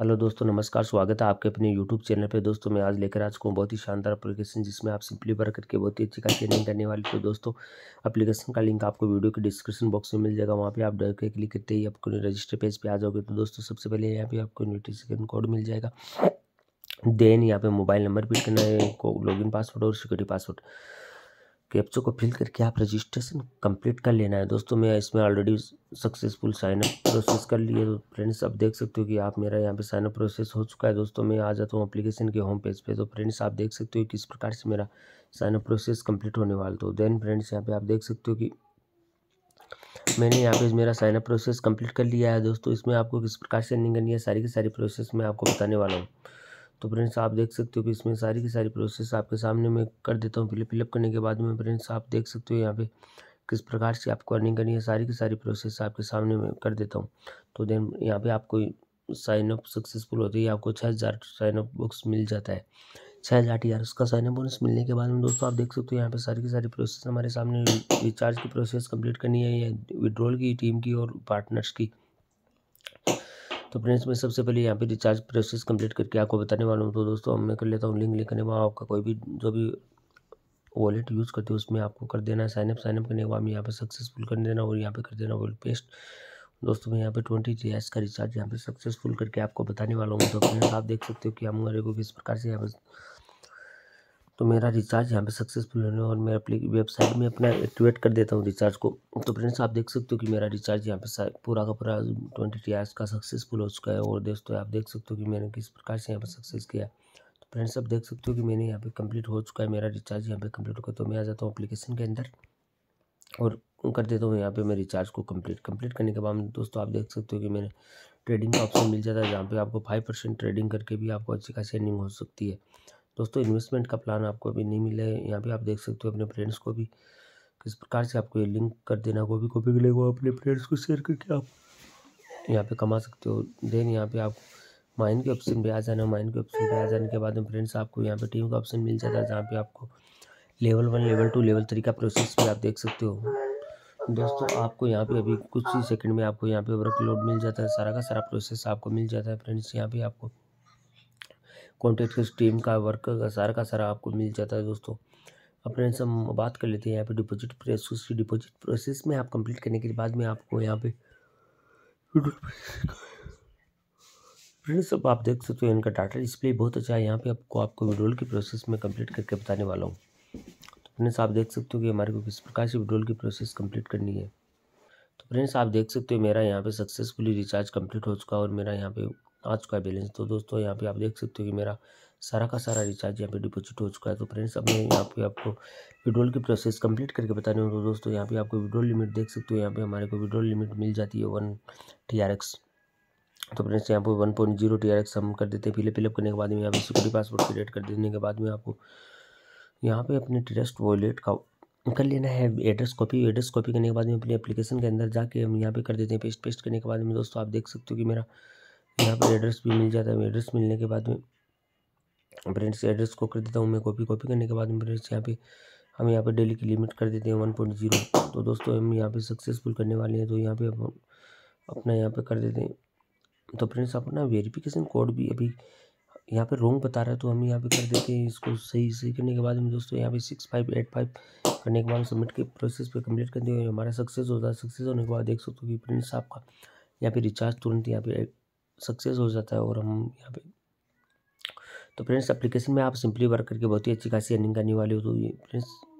hello दोस्तों नमस्कार स्वागत है आपके अपने यूट्यूब चैनल पे दोस्तों मैं आज लेकर आ चुका हूँ बहुत ही शानदार एप्लीकेशन जिसमें आप सिंपली भर करके बहुत ही अच्छी खासी अर्निंग करने वाले तो दोस्तों एप्लीकेशन का लिंक आपको वीडियो के डिस्क्रिप्शन बॉक्स में मिल जाएगा वहाँ पे आप डर के क्लिक करते ही आपको रजिस्टर पेज पर आ जाओगे तो दोस्तों सबसे पहले यहाँ पे आपको इन्विटेशन कोड मिल जाएगा देन यहाँ पे मोबाइल नंबर भी करना है इन पासवर्ड और सिक्योरिटी पासवर्ड कैप्चो को फिल करके आप रजिस्ट्रेशन कंप्लीट कर लेना है दोस्तों मैं इसमें ऑलरेडी सक्सेसफुल साइनअप प्रोसेस कर लिए तो फ्रेंड्स आप देख सकते हो कि आप मेरा यहाँ पे साइनअप प्रोसेस हो चुका है दोस्तों मैं आ जाता हूँ अप्लीकेशन के होम पेज पे तो फ्रेंड्स आप देख सकते हो किस प्रकार से मेरा साइनअप प्रोसेस कम्प्लीट होने वाला तो देन फ्रेंड्स यहाँ पे आप देख सकते हो कि मैंने यहाँ पे मेरा साइनअप प्रोसेस कम्प्लीट कर लिया है दोस्तों इसमें आपको किस प्रकार से रनिंग करनी है सारी की सारी प्रोसेस मैं आपको बताने वाला हूँ तो फ्रेंड्स आप देख सकते हो कि इसमें सारी की सारी प्रोसेस आपके सामने मैं कर देता हूँ फिलअप फिलअप करने के बाद में फ्रेंड्स आप देख सकते हो यहाँ पे किस प्रकार से आपको अर्निंग करनी है सारी की सारी प्रोसेस आपके सामने मैं कर देता हूँ तो देन यहाँ पे आपको साइन अप सक्सेसफुल होती है आपको छः हज़ार साइन अप बुक्स मिल जाता है छः हज़ार टी आर उसका साइन अप बोनस मिलने के बाद में दोस्तों आप देख सकते हो यहाँ पे सारी की सारी प्रोसेस हमारे सामने रिचार्ज की प्रोसेस कंप्लीट करनी है या विड्रॉल की टीम की और पार्टनर्स की तो फ्रेंड्स मैं सबसे पहले यहाँ पे रिचार्ज प्रोसेस कंप्लीट करके आपको बताने वाला हूँ तो दोस्तों मैं कर लेता हूँ लिंक लिखने वहाँ आपका कोई भी जो भी वॉलेट यूज़ करते हो उसमें आपको कर देना है साइनअप साइनअप करने के बाद यहाँ पर सक्सेसफुल कर देना और यहाँ पर कर देना वॉलेट पेस्ट दोस्तों मैं यहाँ पे ट्वेंटी जी का रिचार्ज यहाँ पे सक्सेसफुल करके आपको बताने वाला हूँ तो फ्रेंड्स आप देख सकते हो कि हमारे को किस प्रकार से यहाँ पर तो मेरा रिचार्ज यहाँ पे सक्सेसफुल होने और मैं अपनी वेबसाइट में अपना एक्टिवेट कर देता हूँ रिचार्ज को तो फ्रेंड्स आप देख सकते हो कि मेरा रिचार्ज यहाँ पे पूरा का पूरा ट्वेंटी टी का सक्सेसफुल हो चुका है और दोस्तों आप देख सकते हो कि मैंने किस प्रकार से यहाँ पर सक्सेस किया तो फ्रेंड्स आप देख सकते हो कि मैंने यहाँ पर कंप्लीट हो चुका है मेरा रिचार्ज यहाँ पर कंप्लीट हो तो मैं आ जाता हूँ अप्लीकेशन के अंदर और कर देता हूँ यहाँ पर मैं रिचार्ज को कम्प्लीट कंप्लीट करने के बाद दोस्तों आप देख सकते हो कि मैंने ट्रेडिंग का ऑप्शन मिल जाता है जहाँ पे आपको फाइव परसेंट ट्रेडिंग करके भी आपको अच्छी खासी अर्निंग हो सकती है दोस्तों इन्वेस्टमेंट का प्लान आपको अभी नहीं मिला है यहाँ पे आप देख सकते हो अपने फ्रेंड्स को भी किस प्रकार से आपको ये लिंक कर देना गोभी को भी मिलेगा अपने फ्रेंड्स को शेयर करके आप यहाँ पे कमा सकते हो देन यहाँ पे आप माइन के ऑप्शन पे आ जाना माइन के ऑप्शन पे आ जाने के बाद में फ्रेंड्स आपको यहाँ पे टीम का ऑप्शन मिल जाता है जहाँ पे आपको level one level two level three का प्रोसेस भी आप देख सकते हो दोस्तों आपको यहाँ पे अभी कुछ ही सेकंड में आपको यहाँ पे वर्कलोड मिल जाता है सारा का सारा प्रोसेस आपको मिल जाता है फ्रेंड्स यहाँ पे आपको कॉन्टेक्ट टीम का वर्क का सारा का सारा आपको मिल जाता है दोस्तों अपने हम बात कर लेते हैं यहाँ पे डिपॉजिट प्रोसेस की डिपॉजिट प्रोसेस में आप कंप्लीट करने के बाद में आपको यहाँ पे फ्रेंड्स अब आप देख सकते हो इनका डाटा डिस्प्ले बहुत अच्छा है यहाँ पे आपको आपको विड्रोल की प्रोसेस में कंप्लीट करके बताने वाला हूँ तो फ्रेंड्स आप देख सकते हो कि हमारे को किस प्रकार से विड्रोल की प्रोसेस कंप्लीट करनी है तो फ्रेंड्स आप देख सकते हो मेरा यहाँ पे सक्सेसफुली रिचार्ज कंप्लीट हो चुका है और मेरा यहाँ पे आ चुका है बैलेंस तो दोस्तों यहाँ पे आप देख सकते हो कि मेरा सारा का सारा रिचार्ज यहाँ पे डिपॉजिट हो चुका है तो फ्रेंड्स अब मैं यहाँ पे आपको विड्रोल की प्रोसेस कंप्लीट करके बता रहा हूँ तो दोस्तों यहाँ पे आपको विड्रोल लिमिट देख सकते हो यहाँ पे हमारे को विड्रोल लिमिट मिल जाती है वन टी आर एक्स तो फ्रेंड्स यहाँ पर one point zero T R X हम कर देते हैं फिलअप फिलअप करने के बाद में यहाँ पे सिक्योरिटी पासवर्ड क्रिएट कर देने के बाद में आपको यहाँ पे अपने ट्रस्ट वॉलेट का कर लेना है एड्रेस कॉपी एड्रेस कॉपी करने के बाद में अपने एप्लीकेशन के अंदर जाके हम यहाँ पे कर देते हैं पेस्ट पेस्ट करने के बाद में दोस्तों आप देख सकते हो कि मेरा यहाँ पर एड्रेस भी मिल जाता है एड्रेस मिलने के बाद में फ्रेंड्स एड्रेस को कर देता हूँ मैं कॉपी कॉपी करने के बाद में फ्रेंड्स यहाँ पे हम यहाँ पे डेली की लिमिट कर देते हैं वन पॉइंट जीरो तो दोस्तों हम यहाँ पे सक्सेसफुल करने वाले हैं तो यहाँ पे अपना यहाँ पे कर देते हैं तो फ्रेंड्स अपना वेरिफिकेशन कोड भी अभी यहाँ पे रोंग बता रहा है तो हम यहाँ पे कर देते हैं इसको सही सही करने के बाद में दोस्तों यहाँ पे सिक्स फाइव एट फाइव करने के बाद सबमिट के प्रोसेस पे कंप्लीट कर दिया हमारा सक्सेस होता है सक्सेस होने के बाद देख सकते हो कि प्रिंट्स आपका यहाँ पे रिचार्ज तुरंत यहाँ पे सक्सेस हो जाता है और हम यहाँ पे तो फ्रेंड्स एप्लीकेशन में आप सिंपली वर्क करके बहुत ही अच्छी खासी अर्निंग करने वाले हो तो ये फ्रेंड्स